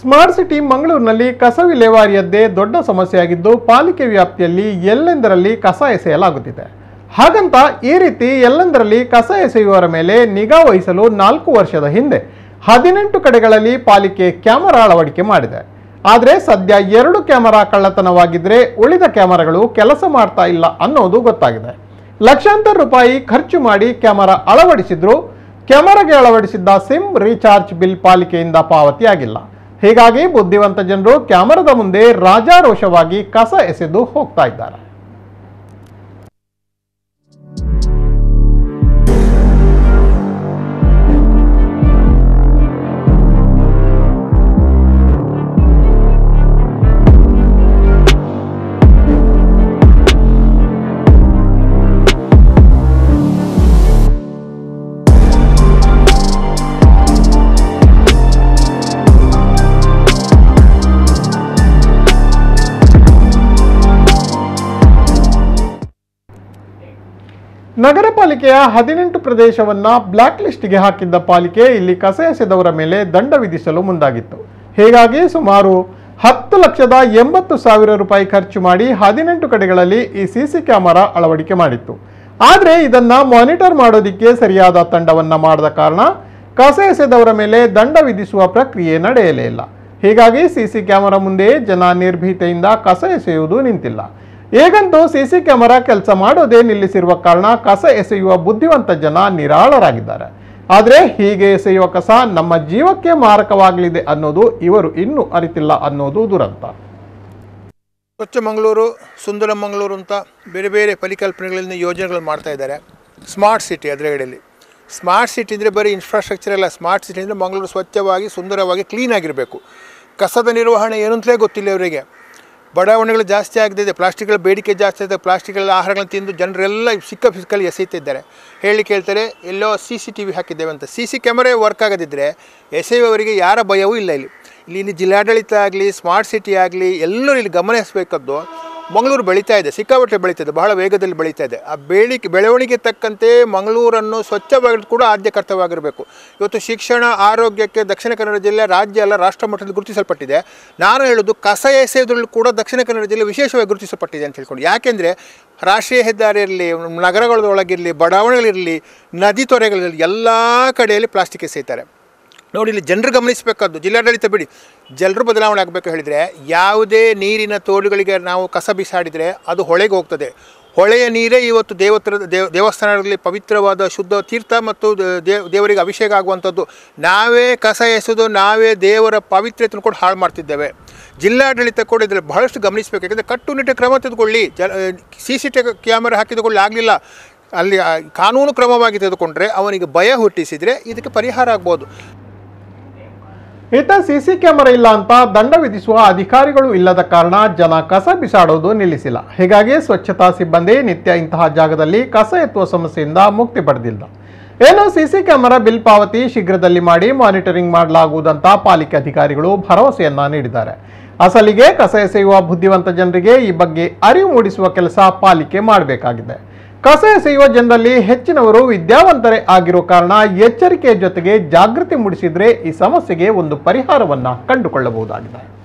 smart city ಮಂಗಳೂರಿನಲ್ಲಿ ಕಸ ವಿಲೇವಾರಿಯದ್ದೇ ದೊಡ್ಡ ಸಮಸ್ಯೆಯಾಗಿದ್ದು ಪಾಲಿಕೆ ವ್ಯಾಪ್ತಿಯಲ್ಲಿ ಎಲ್ಲೆಂದರಲ್ಲಿ ಕಸ ಎಸೆಯಲಾಗುತ್ತಿದೆ ಹಾಗಂತ ಈ ರೀತಿ ಎಲ್ಲೆಂದರಲ್ಲಿ ಕಸ ಎಸೆಯುವವರ ಮೇಲೆ ನಿಗಾ ವಹಿಸಲು ನಾಲ್ಕು ವರ್ಷದ ಹಿಂದೆ ಹದಿನೆಂಟು ಕಡೆಗಳಲ್ಲಿ ಪಾಲಿಕೆ ಕ್ಯಾಮರಾ ಅಳವಡಿಕೆ ಮಾಡಿದೆ ಆದರೆ ಸದ್ಯ ಎರಡು ಕ್ಯಾಮರಾ ಕಳ್ಳತನವಾಗಿದ್ದರೆ ಉಳಿದ ಕ್ಯಾಮರಾಗಳು ಕೆಲಸ ಮಾಡ್ತಾ ಇಲ್ಲ ಅನ್ನೋದು ಗೊತ್ತಾಗಿದೆ ಲಕ್ಷಾಂತರ ರೂಪಾಯಿ ಖರ್ಚು ಮಾಡಿ ಕ್ಯಾಮರಾ ಅಳವಡಿಸಿದ್ರು ಕ್ಯಾಮರಾಗೆ ಅಳವಡಿಸಿದ್ದ ಸಿಮ್ ರೀಚಾರ್ಜ್ ಬಿಲ್ ಪಾಲಿಕೆಯಿಂದ ಪಾವತಿಯಾಗಿಲ್ಲ ಹೀಗಾಗಿ ಬುದ್ಧಿವಂತ ಜನರು ಕ್ಯಾಮರಾದ ಮುಂದೆ ರಾಜಾರೋಷವಾಗಿ ಕಸ ಎಸೆದು ಹೋಗ್ತಾ ಇದ್ದಾರೆ ನಗರ ಪಾಲಿಕೆಯ ಹದಿನೆಂಟು ಪ್ರದೇಶವನ್ನ ಬ್ಲಾಕ್ ಲಿಸ್ಟ್ಗೆ ಹಾಕಿದ್ದ ಪಾಲಿಕೆ ಇಲ್ಲಿ ಕಸ ಎಸೆದವರ ಮೇಲೆ ದಂಡ ವಿಧಿಸಲು ಮುಂದಾಗಿತ್ತು ಹೀಗಾಗಿ ಸುಮಾರು ಹತ್ತು ಲಕ್ಷದ ಎಂಬತ್ತು ಸಾವಿರ ರೂಪಾಯಿ ಖರ್ಚು ಮಾಡಿ ಹದಿನೆಂಟು ಕಡೆಗಳಲ್ಲಿ ಈ ಸಿಸಿ ಕ್ಯಾಮರಾ ಅಳವಡಿಕೆ ಮಾಡಿತ್ತು ಆದರೆ ಇದನ್ನ ಮಾನಿಟರ್ ಮಾಡೋದಿಕ್ಕೆ ಸರಿಯಾದ ತಂಡವನ್ನ ಮಾಡದ ಕಾರಣ ಕಸ ಎಸೆದವರ ಮೇಲೆ ದಂಡ ವಿಧಿಸುವ ಪ್ರಕ್ರಿಯೆ ನಡೆಯಲೇ ಇಲ್ಲ ಹೀಗಾಗಿ ಸಿಸಿ ಕ್ಯಾಮರಾ ಮುಂದೆ ಜನ ನಿರ್ಭೀತೆಯಿಂದ ಕಸ ಎಸೆಯುವುದು ನಿಂತಿಲ್ಲ ಹೇಗಂತೂ ಸಿಸಿ ಕ್ಯಾಮೆರಾ ಕೆಲಸ ಮಾಡೋದೇ ನಿಲ್ಲಿಸಿರುವ ಕಾರಣ ಕಸ ಎಸೆಯುವ ಬುದ್ಧಿವಂತ ಜನ ನಿರಾಳರಾಗಿದ್ದಾರೆ ಆದರೆ ಹೀಗೆ ಎಸೆಯುವ ಕಸ ನಮ್ಮ ಜೀವಕ್ಕೆ ಮಾರಕವಾಗಲಿದೆ ಅನ್ನೋದು ಇವರು ಇನ್ನೂ ಅರಿತಿಲ್ಲ ಅನ್ನೋದು ದುರಂತ ಸ್ವಚ್ಛ ಮಂಗಳೂರು ಸುಂದರ ಮಂಗಳೂರು ಅಂತ ಬೇರೆ ಬೇರೆ ಪರಿಕಲ್ಪನೆಗಳಿಂದ ಯೋಜನೆಗಳು ಮಾಡ್ತಾ ಇದ್ದಾರೆ ಸ್ಮಾರ್ಟ್ ಸಿಟಿ ಅದ್ರಗಡೆಯಲ್ಲಿ ಸ್ಮಾರ್ಟ್ ಸಿಟಿ ಅಂದರೆ ಬರೀ ಇನ್ಫ್ರಾಸ್ಟ್ರಕ್ಚರ್ ಎಲ್ಲ ಸ್ಮಾರ್ಟ್ ಸಿಟಿ ಅಂದರೆ ಮಂಗಳೂರು ಸ್ವಚ್ಛವಾಗಿ ಸುಂದರವಾಗಿ ಕ್ಲೀನಾಗಿರಬೇಕು ಕಸದ ನಿರ್ವಹಣೆ ಏನಂತಲೇ ಗೊತ್ತಿಲ್ಲ ಅವರಿಗೆ ಬಡಾವಣೆಗಳು ಜಾಸ್ತಿ ಆಗ್ತಿದೆ ಪ್ಲಾಸ್ಟಿಕ್ಗಳ ಬೇಡಿಕೆ ಜಾಸ್ತಿ ಇದೆ ಪ್ಲಾಸ್ಟಿಕ್ಗಳ ಆಹಾರಗಳನ್ನು ತಿಂದು ಜನರೆಲ್ಲ ಸಿಕ್ಕ ಫಿಸಿಕಲ್ಲಿ ಎಸೆಯುತ್ತಿದ್ದಾರೆ ಹೇಳಿ ಕೇಳ್ತಾರೆ ಎಲ್ಲೋ ಸಿ ಸಿ ಟಿ ವಿ ಹಾಕಿದ್ದೇವೆ ಅಂತ ಸಿ ಸಿ ಕ್ಯಾಮರೆ ವರ್ಕ್ ಆಗದಿದ್ದರೆ ಎಸೆಯುವವರಿಗೆ ಯಾರ ಭಯವೂ ಇಲ್ಲ ಇಲ್ಲಿ ಇಲ್ಲಿ ಜಿಲ್ಲಾಡಳಿತ ಆಗಲಿ ಸ್ಮಾರ್ಟ್ ಸಿಟಿ ಆಗಲಿ ಎಲ್ಲರೂ ಇಲ್ಲಿ ಗಮನಿಸಬೇಕದ್ದು ಮಂಗಳೂರು ಬೆಳೀತಾ ಇದೆ ಸಿಕ್ಕಾಪಟ್ಟೆ ಬೆಳೀತಾ ಇದೆ ಬಹಳ ವೇಗದಲ್ಲಿ ಬೆಳೀತಾ ಇದೆ ಆ ಬೆಳಿಕೆ ಬೆಳವಣಿಗೆ ತಕ್ಕಂತೆ ಮಂಗಳೂರನ್ನು ಸ್ವಚ್ಛವಾಗಿ ಕೂಡ ಆದ್ಯ ಕರ್ತವ್ಯವಾಗಿರಬೇಕು ಇವತ್ತು ಶಿಕ್ಷಣ ಆರೋಗ್ಯಕ್ಕೆ ದಕ್ಷಿಣ ಕನ್ನಡ ಜಿಲ್ಲೆ ರಾಜ್ಯ ಅಲ್ಲ ರಾಷ್ಟ್ರ ಮಟ್ಟದಲ್ಲಿ ಗುರುತಿಸಲ್ಪಟ್ಟಿದೆ ನಾನು ಹೇಳೋದು ಕಸ ಕೂಡ ದಕ್ಷಿಣ ಕನ್ನಡ ಜಿಲ್ಲೆ ವಿಶೇಷವಾಗಿ ಗುರುತಿಸಲ್ಪಟ್ಟಿದೆ ಅಂತ ಹೇಳ್ಕೊಂಡು ಯಾಕೆಂದರೆ ರಾಷ್ಟ್ರೀಯ ಇರಲಿ ನಗರಗಳೊಳಗಿರಲಿ ಬಡಾವಣೆಗಳಿರಲಿ ನದಿ ತೊರೆಗಳಿರಲಿ ಎಲ್ಲ ಕಡೆಯಲ್ಲಿ ಪ್ಲಾಸ್ಟಿಕ್ ಎಸೆಯುತ್ತಾರೆ ನೋಡಿ ಇಲ್ಲಿ ಜನರು ಗಮನಿಸಬೇಕಾದ್ದು ಜಿಲ್ಲಾಡಳಿತ ಬಿಡಿ ಜನರು ಬದಲಾವಣೆ ಆಗಬೇಕು ಹೇಳಿದರೆ ಯಾವುದೇ ನೀರಿನ ತೋಡುಗಳಿಗೆ ನಾವು ಕಸ ಬಿಸಾಡಿದರೆ ಅದು ಹೊಳೆಗೆ ಹೋಗ್ತದೆ ಹೊಳೆಯ ನೀರೇ ಇವತ್ತು ದೇವತ್ರ ದೇವ ದೇವಸ್ಥಾನಗಳಲ್ಲಿ ಪವಿತ್ರವಾದ ಶುದ್ಧ ತೀರ್ಥ ಮತ್ತು ದೇವರಿಗೆ ಅಭಿಷೇಕ ಆಗುವಂಥದ್ದು ನಾವೇ ಕಸ ಎಸೆದು ನಾವೇ ದೇವರ ಪಾವಿತ್ರ್ಯತೆಯನ್ನು ಕೂಡ ಹಾಳು ಮಾಡ್ತಿದ್ದೇವೆ ಜಿಲ್ಲಾಡಳಿತ ಕೂಡ ಇದರಲ್ಲಿ ಬಹಳಷ್ಟು ಗಮನಿಸಬೇಕು ಯಾಕಂದರೆ ಕಟ್ಟುನಿಟ್ಟು ಕ್ರಮ ತೆಗೆದುಕೊಳ್ಳಿ ಜ ಸಿ ಸಿ ಟಿ ಕ್ಯಾಮರಾ ಹಾಕಿದುಕೊಳ್ಳಿ ಆಗಲಿಲ್ಲ ಅಲ್ಲಿ ಕಾನೂನು ಕ್ರಮವಾಗಿ ತೆಗೆದುಕೊಂಡ್ರೆ ಅವನಿಗೆ ಭಯ ಹುಟ್ಟಿಸಿದರೆ ಇದಕ್ಕೆ ಪರಿಹಾರ ಆಗ್ಬೋದು ಇತ್ತ ಸಿಸಿ ಕ್ಯಾಮೆರಾ ಇಲ್ಲ ಅಂತ ದಂಡ ವಿಧಿಸುವ ಅಧಿಕಾರಿಗಳು ಇಲ್ಲದ ಕಾರಣ ಜನ ಕಸ ಬಿಸಾಡೋದು ನಿಲ್ಲಿಸಿಲ್ಲ ಹೀಗಾಗಿ ಸ್ವಚ್ಛತಾ ಸಿಬ್ಬಂದಿ ನಿತ್ಯ ಇಂತಹ ಜಾಗದಲ್ಲಿ ಕಸ ಎತ್ತುವ ಸಮಸ್ಯೆಯಿಂದ ಮುಕ್ತಿ ಪಡೆದಿಲ್ಲ ಏನು ಸಿಸಿ ಕ್ಯಾಮೆರಾ ಬಿಲ್ ಪಾವತಿ ಶೀಘ್ರದಲ್ಲಿ ಮಾಡಿ ಮಾನಿಟರಿಂಗ್ ಮಾಡಲಾಗುವುದಂತ ಪಾಲಿಕೆ ಅಧಿಕಾರಿಗಳು ಭರವಸೆಯನ್ನ ನೀಡಿದ್ದಾರೆ ಅಸಲಿಗೆ ಕಸ ಎಸೆಯುವ ಬುದ್ಧಿವಂತ ಜನರಿಗೆ ಈ ಬಗ್ಗೆ ಅರಿವು ಮೂಡಿಸುವ ಕೆಲಸ ಪಾಲಿಕೆ ಮಾಡಬೇಕಾಗಿದೆ ಕಸ ಎಸೆಯುವ ಜನರಲ್ಲಿ ಹೆಚ್ಚಿನವರು ವಿದ್ಯಾವಂತರೇ ಆಗಿರೋ ಕಾರಣ ಎಚ್ಚರಿಕೆಯ ಜೊತೆಗೆ ಜಾಗೃತಿ ಮೂಡಿಸಿದರೆ ಈ ಸಮಸ್ಯೆಗೆ ಒಂದು ಪರಿಹಾರವನ್ನು ಕಂಡುಕೊಳ್ಳಬಹುದಾಗಿದೆ